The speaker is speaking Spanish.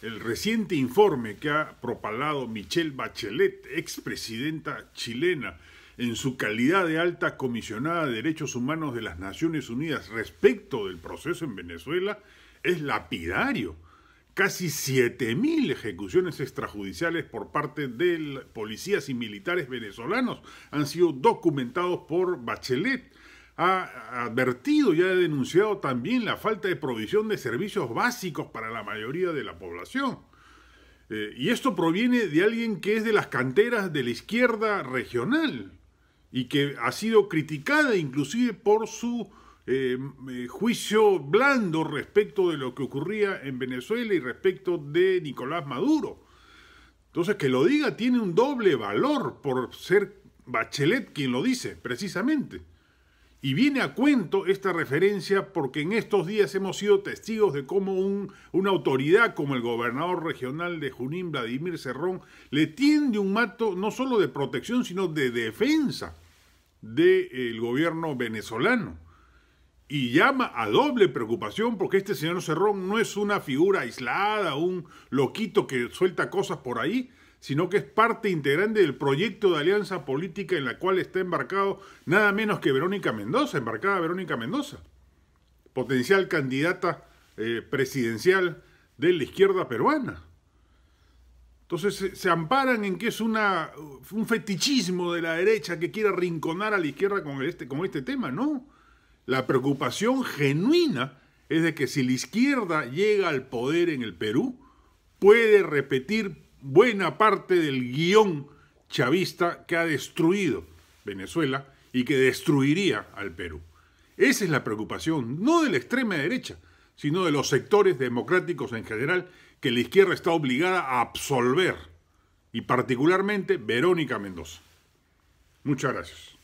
El reciente informe que ha propalado Michelle Bachelet, expresidenta chilena, en su calidad de alta comisionada de derechos humanos de las Naciones Unidas respecto del proceso en Venezuela, es lapidario. Casi 7.000 ejecuciones extrajudiciales por parte de policías y militares venezolanos han sido documentados por Bachelet ha advertido y ha denunciado también la falta de provisión de servicios básicos para la mayoría de la población. Eh, y esto proviene de alguien que es de las canteras de la izquierda regional y que ha sido criticada inclusive por su eh, eh, juicio blando respecto de lo que ocurría en Venezuela y respecto de Nicolás Maduro. Entonces, que lo diga tiene un doble valor por ser Bachelet quien lo dice, precisamente. Y viene a cuento esta referencia porque en estos días hemos sido testigos de cómo un, una autoridad como el gobernador regional de Junín, Vladimir Serrón, le tiende un mato no solo de protección, sino de defensa del gobierno venezolano. Y llama a doble preocupación porque este señor Serrón no es una figura aislada, un loquito que suelta cosas por ahí, sino que es parte integrante del proyecto de alianza política en la cual está embarcado nada menos que Verónica Mendoza, embarcada Verónica Mendoza, potencial candidata eh, presidencial de la izquierda peruana. Entonces se, amparan en que es un fetichismo de la derecha que quiere rinconar a la izquierda con este, con este tema, no. La preocupación genuina es de que si la izquierda llega al poder en el Perú, puede repetir buena parte del guión chavista que ha destruido Venezuela y que destruiría al Perú. Esa es la preocupación, no de la extrema derecha, sino de los sectores democráticos en general que la izquierda está obligada a absolver, y particularmente Verónica Mendoza. Muchas gracias.